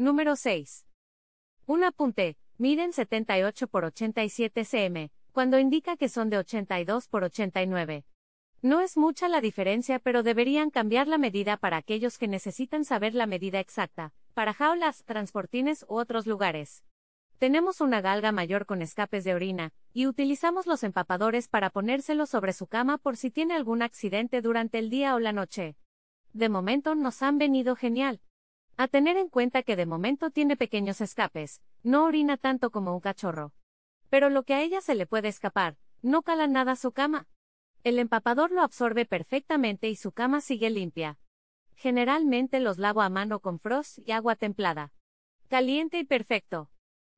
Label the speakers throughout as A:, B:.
A: Número 6. Un apunte, miren 78 por 87 cm, cuando indica que son de 82 por 89. No es mucha la diferencia, pero deberían cambiar la medida para aquellos que necesitan saber la medida exacta, para jaulas, transportines u otros lugares. Tenemos una galga mayor con escapes de orina, y utilizamos los empapadores para ponérselos sobre su cama por si tiene algún accidente durante el día o la noche. De momento nos han venido genial, a tener en cuenta que de momento tiene pequeños escapes, no orina tanto como un cachorro. Pero lo que a ella se le puede escapar, no cala nada su cama. El empapador lo absorbe perfectamente y su cama sigue limpia. Generalmente los lavo a mano con frost y agua templada. Caliente y perfecto.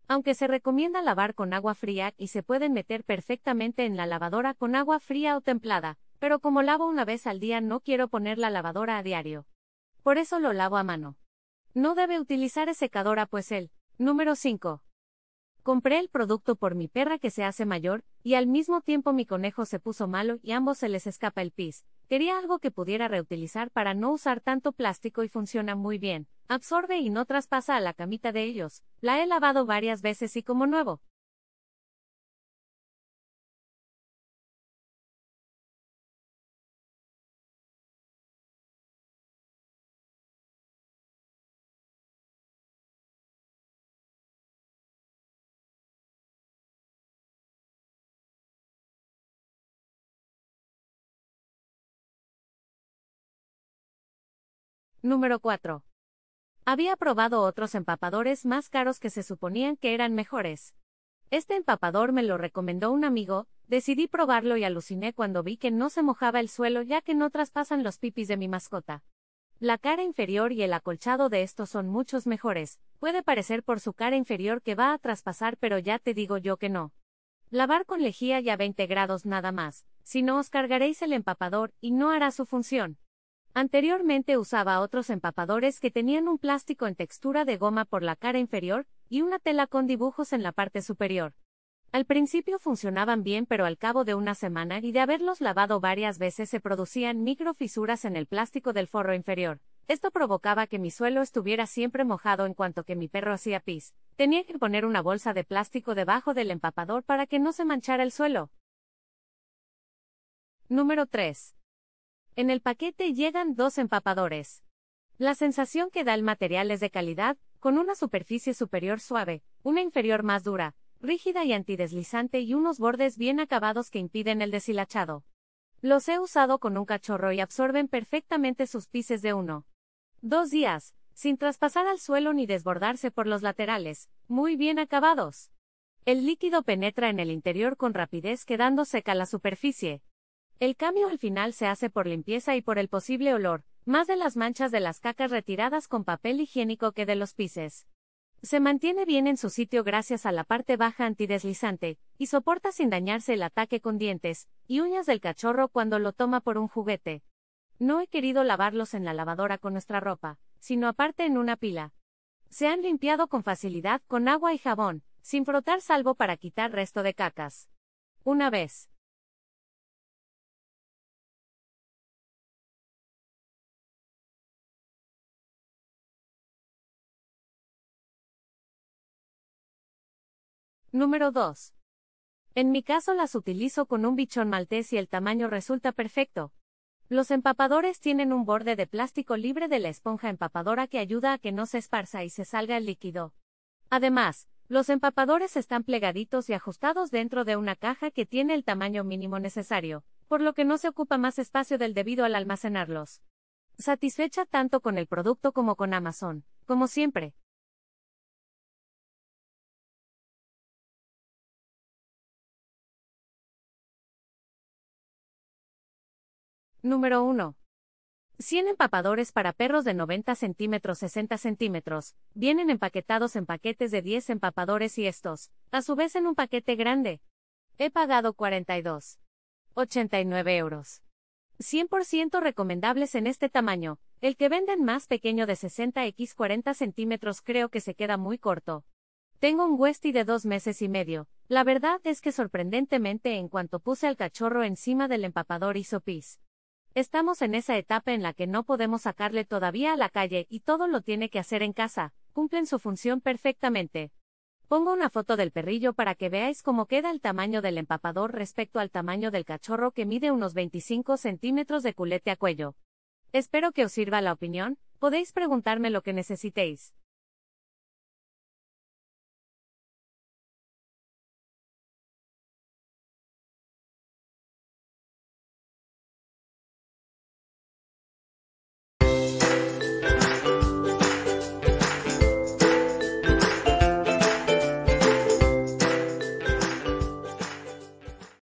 A: Aunque se recomienda lavar con agua fría y se pueden meter perfectamente en la lavadora con agua fría o templada, pero como lavo una vez al día no quiero poner la lavadora a diario. Por eso lo lavo a mano. No debe utilizar ese secadora ah, pues el. Número 5. Compré el producto por mi perra que se hace mayor, y al mismo tiempo mi conejo se puso malo y ambos se les escapa el pis. Quería algo que pudiera reutilizar para no usar tanto plástico y funciona muy bien. Absorbe y no traspasa a la camita de ellos. La he lavado varias veces y como nuevo. Número 4. Había probado otros empapadores más caros que se suponían que eran mejores. Este empapador me lo recomendó un amigo, decidí probarlo y aluciné cuando vi que no se mojaba el suelo ya que no traspasan los pipis de mi mascota. La cara inferior y el acolchado de estos son muchos mejores, puede parecer por su cara inferior que va a traspasar pero ya te digo yo que no. Lavar con lejía y a 20 grados nada más, si no os cargaréis el empapador y no hará su función. Anteriormente usaba otros empapadores que tenían un plástico en textura de goma por la cara inferior y una tela con dibujos en la parte superior. Al principio funcionaban bien pero al cabo de una semana y de haberlos lavado varias veces se producían microfisuras en el plástico del forro inferior. Esto provocaba que mi suelo estuviera siempre mojado en cuanto que mi perro hacía pis. Tenía que poner una bolsa de plástico debajo del empapador para que no se manchara el suelo. Número 3. En el paquete llegan dos empapadores. La sensación que da el material es de calidad, con una superficie superior suave, una inferior más dura, rígida y antideslizante y unos bordes bien acabados que impiden el deshilachado. Los he usado con un cachorro y absorben perfectamente sus pises de uno. Dos días, sin traspasar al suelo ni desbordarse por los laterales, muy bien acabados. El líquido penetra en el interior con rapidez quedando seca la superficie. El cambio al final se hace por limpieza y por el posible olor, más de las manchas de las cacas retiradas con papel higiénico que de los pises. Se mantiene bien en su sitio gracias a la parte baja antideslizante, y soporta sin dañarse el ataque con dientes y uñas del cachorro cuando lo toma por un juguete. No he querido lavarlos en la lavadora con nuestra ropa, sino aparte en una pila. Se han limpiado con facilidad con agua y jabón, sin frotar salvo para quitar resto de cacas. Una vez Número 2. En mi caso las utilizo con un bichón maltés y el tamaño resulta perfecto. Los empapadores tienen un borde de plástico libre de la esponja empapadora que ayuda a que no se esparza y se salga el líquido. Además, los empapadores están plegaditos y ajustados dentro de una caja que tiene el tamaño mínimo necesario, por lo que no se ocupa más espacio del debido al almacenarlos. Satisfecha tanto con el producto como con Amazon, como siempre. Número 1. 100 empapadores para perros de 90 centímetros 60 centímetros, vienen empaquetados en paquetes de 10 empapadores y estos, a su vez en un paquete grande. He pagado 42.89 89 euros. 100% recomendables en este tamaño, el que venden más pequeño de 60 x 40 centímetros creo que se queda muy corto. Tengo un Westie de dos meses y medio, la verdad es que sorprendentemente en cuanto puse al cachorro encima del empapador hizo pis. Estamos en esa etapa en la que no podemos sacarle todavía a la calle y todo lo tiene que hacer en casa, cumplen su función perfectamente. Pongo una foto del perrillo para que veáis cómo queda el tamaño del empapador respecto al tamaño del cachorro que mide unos 25 centímetros de culete a cuello. Espero que os sirva la opinión, podéis preguntarme lo que necesitéis.